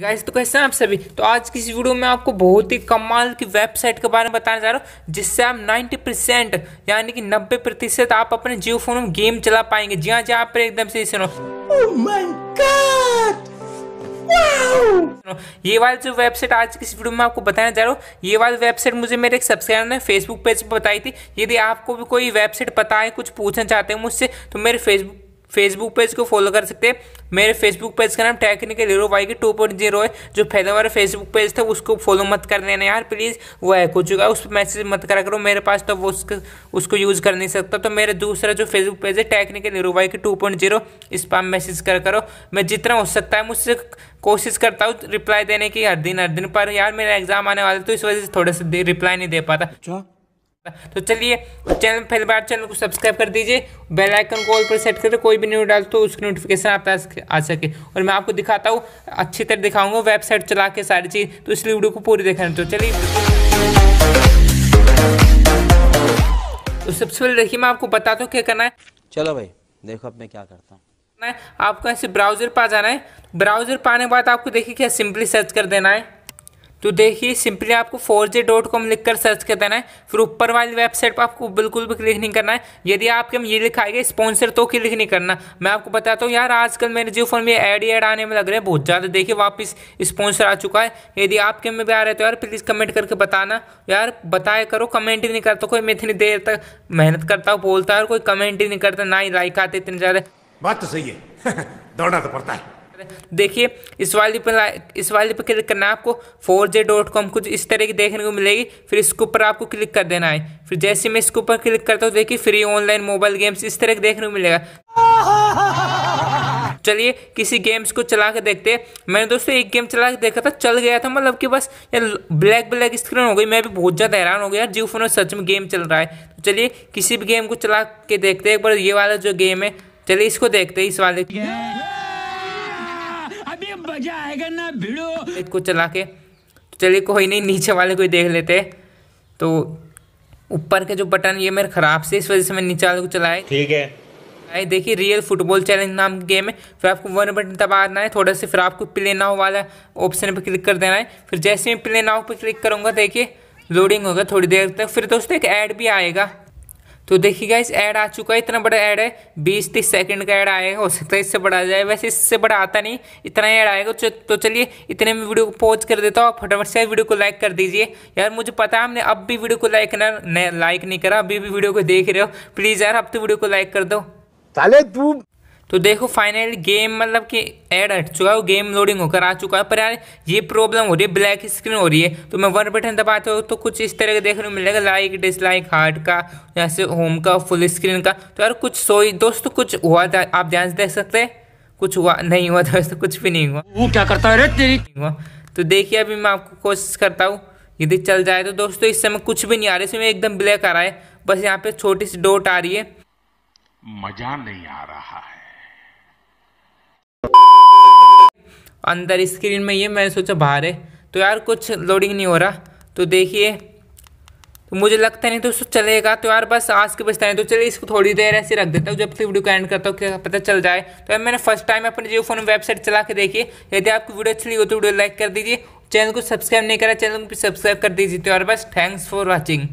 Guys तो कैसे हैं आप सभी तो आज की इस वीडियो में आपको बहुत ही कमाल की वेबसाइट के बारे में बताने जा रहा हूँ जिससे आप 90 परसेंट यानी कि 90 प्रतिशत आप अपने जियो फोन में गेम चला पाएंगे जी हाँ जी आप एकदम से सुनो oh ये वाली जो वेबसाइट आज की इस वीडियो में आपको बताने जा रहा हूँ ये वाली वेबसाइट मुझे मेरे एक सब्सक्राइबर ने फेसबुक पेज पर बताई थी यदि आपको भी कोई वेबसाइट पता है कुछ पूछना चाहते हैं मुझसे तो मेरे फेसबुक फेसबुक पेज को फॉलो कर सकते हैं मेरे फेसबुक पेज का नाम technical hero Y K two point zero है जो पहले वाला फेसबुक पेज था उसको फॉलो मत कर देना यार प्लीज़ वो है हो चुका है उस पर मैसेज मत करा करो मेरे पास तो वो उसको उसको यूज़ कर नहीं सकता तो मेरा दूसरा जो फेसबुक पेज है technical hero Y K two point zero इस पर मैसेज कर करो मैं जितना हो सकता है मुझसे कोशिश करता हूँ रिप्लाई देने की हर दिन हर दिन पर यार मेरा एग्जाम आने वाला तो इस वजह से थोड़ा सा रिप्लाई नहीं दे पाता अच्छा। तो चलिए चैनल पहली बार चैनल को सब्सक्राइब कर दीजिए बेल आइकन को ऑल पर सेट करके कोई भी न्यूज डाल तो उसकी नोटिफिकेशन आप तक आ सके और मैं आपको दिखाता हूँ अच्छी तरह दिखाऊंगा वेबसाइट चला के सारी चीज़ तो इसलिए वीडियो को पूरी देखना तो चलिए तो सबसे पहले देखिए मैं आपको बताता हूँ क्या करना है चलो भाई देखो अब मैं क्या करता हूँ आपको ऐसे ब्राउजर पर जाना है ब्राउजर पाने के बाद आपको देखिए क्या सिंपली सर्च कर देना है तो देखिए सिंपली आपको फोर जे डॉट कॉम लिख कर सर्च कर देना है फिर ऊपर वाली वेबसाइट पर आपको बिल्कुल भी क्लिक नहीं करना है यदि आपके हम ये लिखाएंगे स्पॉन्सर तो क्लिक नहीं करना मैं आपको बताता हूँ यार आजकल मेरे जियो फोन में एड एड आने में लग रहे हैं बहुत ज़्यादा देखिए वापस स्पॉन्सर आ चुका है यदि आपके में भी आ रहे तो यार प्लीज़ कमेंट करके बताना यार बताया करो कमेंट ही नहीं करता कोई मैं इतनी देर तक मेहनत करता हूँ बोलता है और कोई कमेंट ही नहीं करता ना ही लाइक आते इतने ज़्यादा बात तो सही है दौड़ना तो पड़ता है देखिए इस वाली पर इस वाली पर क्लिक करना है आपको फोर जे डॉट कॉम कुछ इस तरह की देखने को मिलेगी फिर इसके ऊपर आपको क्लिक कर देना है फिर जैसे मैं इसके ऊपर क्लिक करता हूँ देखिए फ्री ऑनलाइन मोबाइल गेम्स इस तरह के देखने को मिलेगा चलिए किसी गेम्स को चला के देखते हैं मैंने दोस्तों एक गेम चला के देखा था चल गया था मतलब कि बस यार ब्लैक ब्लैक स्क्रीन हो गई मैं भी बहुत ज़्यादा हैरान हो गया जीव जियो फोन में सच में गेम चल रहा है तो चलिए किसी भी गेम को चला के देखते हैं एक बार ये वाला जो गेम है चलिए इसको देखते हैं इस वाले अभी मजा आएगा ना भिड़ो इसको चला के तो चलिए कोई नहीं नीचे वाले को देख लेते तो ऊपर के जो बटन ये मेरे ख़राब से इस वजह से मैं नीचे वाले को चलाए ठीक है आई देखिए रियल फुटबॉल चैलेंज नाम गेम है फिर आपको वन बटन दबाना है थोड़ा सा फिर आपको प्ले नाव वाला ऑप्शन पर क्लिक कर देना है फिर जैसे मैं प्ले नाव पर क्लिक करूँगा देखिए लोडिंग होगा थोड़ी देर तक फिर दोस्तों एक ऐड भी आएगा तो देखिए इस ऐड आ चुका है इतना बड़ा ऐड है बीस तीस सेकंड का ऐड आएगा हो सकता है इससे बड़ा आ जाए वैसे इससे बड़ा आता नहीं इतना ऐड आएगा तो, तो चलिए इतने में वीडियो को पॉज कर देता हूँ फटाफट से वीडियो को लाइक कर दीजिए यार मुझे पता है हमने अब भी वीडियो को लाइक ना लाइक नहीं करा अभी भी वीडियो को देख रहे हो प्लीज़ यार अब तो वीडियो को लाइक कर दो तू तो देखो फाइनली गेम मतलब कि एड हट चुका है गेम लोडिंग होकर आ चुका है पर यार ये प्रॉब्लम हो रही है ब्लैक स्क्रीन हो रही है तो मैं वन बटन दबाता हूँ तो कुछ इस तरह का देखने को मिलेगा लाइक डिसलाइक हार्ट का जैसे होम का फुल स्क्रीन का तो यार कुछ सोई दोस्तों कुछ हुआ था आप ध्यान से देख सकते हैं कुछ हुआ नहीं हुआ दोस्तों कुछ भी नहीं हुआ वो क्या करता है रे तेरी तो देखिए अभी मैं आपको कोशिश करता हूँ यदि चल जाए तो दोस्तों तो इस समय कुछ भी नहीं आ रहा है इसमें एकदम ब्लैक आ रहा है बस यहाँ पे छोटी सी डोट आ रही है मजा नहीं आ रहा है अंदर स्क्रीन में ये मैंने सोचा बाहर है तो यार कुछ लोडिंग नहीं हो रहा तो देखिए तो मुझे लगता नहीं तो उसको चलेगा तो यार बस आज के बचता नहीं तो चलिए इसको थोड़ी देर ऐसे रख देता हूँ जब से वीडियो को एंड करता हूँ क्या पता चल जाए तो यार मैंने फर्स्ट टाइम अपने जियो फोन वेबसाइट चला के देखिए यदि आपको वीडियो अच्छी लगी हो तो वीडियो लाइक कर दीजिए चैनल को सब्सक्राइब नहीं करा चैनल को सब्सक्राइब कर दीजिए तो यार बस थैंक्स फॉर वॉचिंग